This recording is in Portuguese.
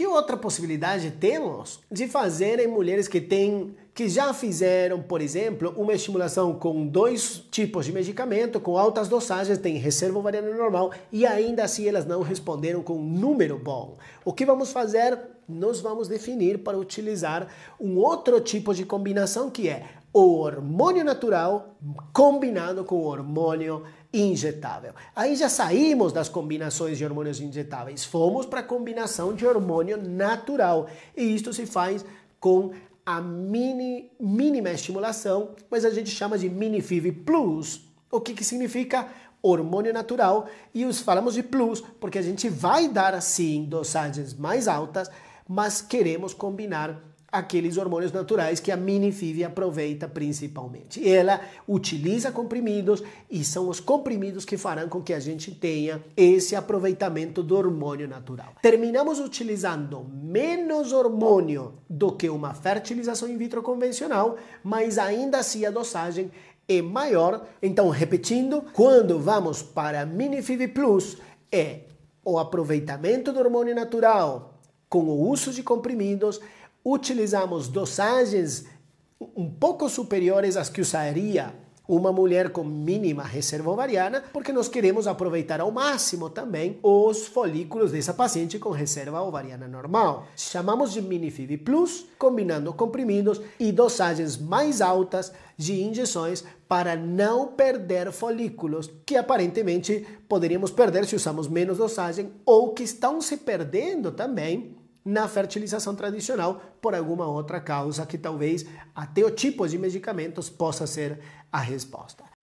Que outra possibilidade temos de fazer em mulheres que têm que já fizeram, por exemplo, uma estimulação com dois tipos de medicamento, com altas dosagens, tem reserva ovariana normal e ainda assim elas não responderam com um número bom. O que vamos fazer? Nós vamos definir para utilizar um outro tipo de combinação que é o hormônio natural combinado com o hormônio injetável. Aí já saímos das combinações de hormônios injetáveis, fomos para a combinação de hormônio natural. E isto se faz com a mini, mínima estimulação, mas a gente chama de mini FIV plus. O que, que significa? hormônio natural e os falamos de plus porque a gente vai dar assim dosagens mais altas, mas queremos combinar aqueles hormônios naturais que a minifívia aproveita principalmente. Ela utiliza comprimidos e são os comprimidos que farão com que a gente tenha esse aproveitamento do hormônio natural. Terminamos utilizando menos hormônio do que uma fertilização in vitro convencional, mas ainda assim a dosagem é maior. Então, repetindo, quando vamos para Minifiv Plus, é o aproveitamento do hormônio natural com o uso de comprimidos, utilizamos dosagens um pouco superiores às que usaria uma mulher com mínima reserva ovariana, porque nós queremos aproveitar ao máximo também os folículos dessa paciente com reserva ovariana normal. Chamamos de Minifib Plus, combinando comprimidos e dosagens mais altas de injeções para não perder folículos que aparentemente poderíamos perder se usamos menos dosagem ou que estão se perdendo também na fertilização tradicional por alguma outra causa que talvez até o tipo de medicamentos possa ser a resposta.